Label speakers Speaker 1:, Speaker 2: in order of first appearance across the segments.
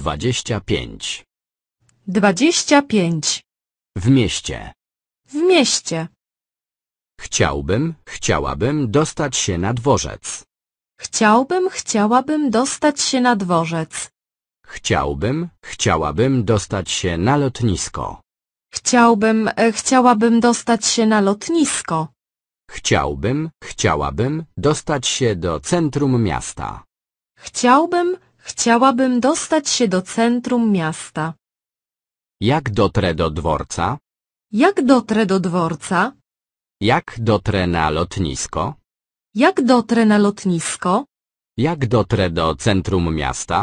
Speaker 1: Dwadzieścia pięć.
Speaker 2: Dwadzieścia pięć. W mieście. W mieście.
Speaker 1: Chciałbym, chciałabym dostać się na dworzec.
Speaker 2: Chciałbym, chciałabym dostać się na dworzec.
Speaker 1: Chciałbym, chciałabym dostać się na lotnisko.
Speaker 2: Chciałbym, e, chciałabym dostać się na lotnisko.
Speaker 1: Chciałbym, chciałabym dostać się do centrum miasta.
Speaker 2: Chciałbym, Chciałabym dostać się do centrum miasta.
Speaker 1: Jak dotrę do dworca?
Speaker 2: Jak dotrę do dworca?
Speaker 1: Jak dotrę na lotnisko?
Speaker 2: Jak dotrę na lotnisko?
Speaker 1: Jak dotrę do centrum miasta?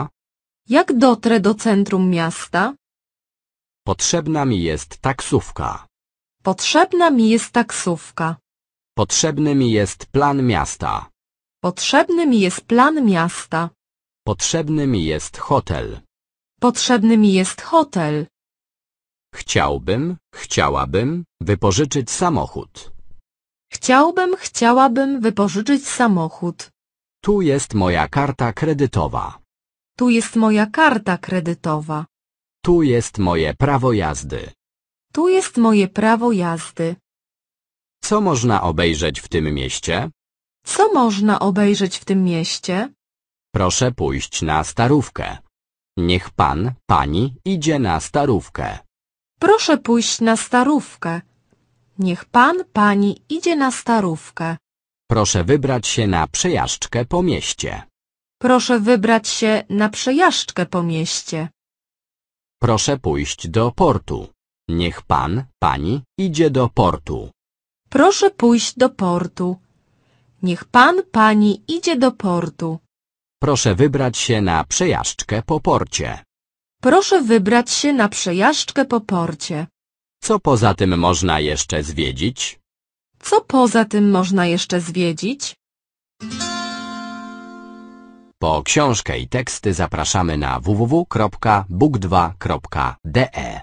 Speaker 2: Jak dotrę do centrum miasta?
Speaker 1: Potrzebna mi jest taksówka.
Speaker 2: Potrzebna mi jest taksówka.
Speaker 1: Potrzebny mi jest plan miasta.
Speaker 2: Potrzebny mi jest plan miasta.
Speaker 1: Potrzebny mi jest hotel.
Speaker 2: Potrzebny mi jest hotel.
Speaker 1: Chciałbym, chciałabym wypożyczyć samochód.
Speaker 2: Chciałbym, chciałabym wypożyczyć samochód.
Speaker 1: Tu jest moja karta kredytowa.
Speaker 2: Tu jest moja karta kredytowa.
Speaker 1: Tu jest moje prawo jazdy.
Speaker 2: Tu jest moje prawo jazdy.
Speaker 1: Co można obejrzeć w tym mieście?
Speaker 2: Co można obejrzeć w tym mieście?
Speaker 1: Proszę pójść na starówkę. Niech pan, pani idzie na starówkę.
Speaker 2: Proszę pójść na starówkę. Niech pan, pani idzie na starówkę.
Speaker 1: Proszę wybrać się na przejażdżkę po mieście.
Speaker 2: Proszę wybrać się na przejażdżkę po mieście.
Speaker 1: Proszę pójść do portu. Niech pan, pani idzie do portu.
Speaker 2: Proszę pójść do portu. Niech pan, pani idzie do portu.
Speaker 1: Proszę wybrać się na przejażdżkę po porcie.
Speaker 2: Proszę wybrać się na przejażdżkę po porcie.
Speaker 1: Co poza tym można jeszcze zwiedzić?
Speaker 2: Co poza tym można jeszcze zwiedzić?
Speaker 1: Po książkę i teksty zapraszamy na www.book2.de.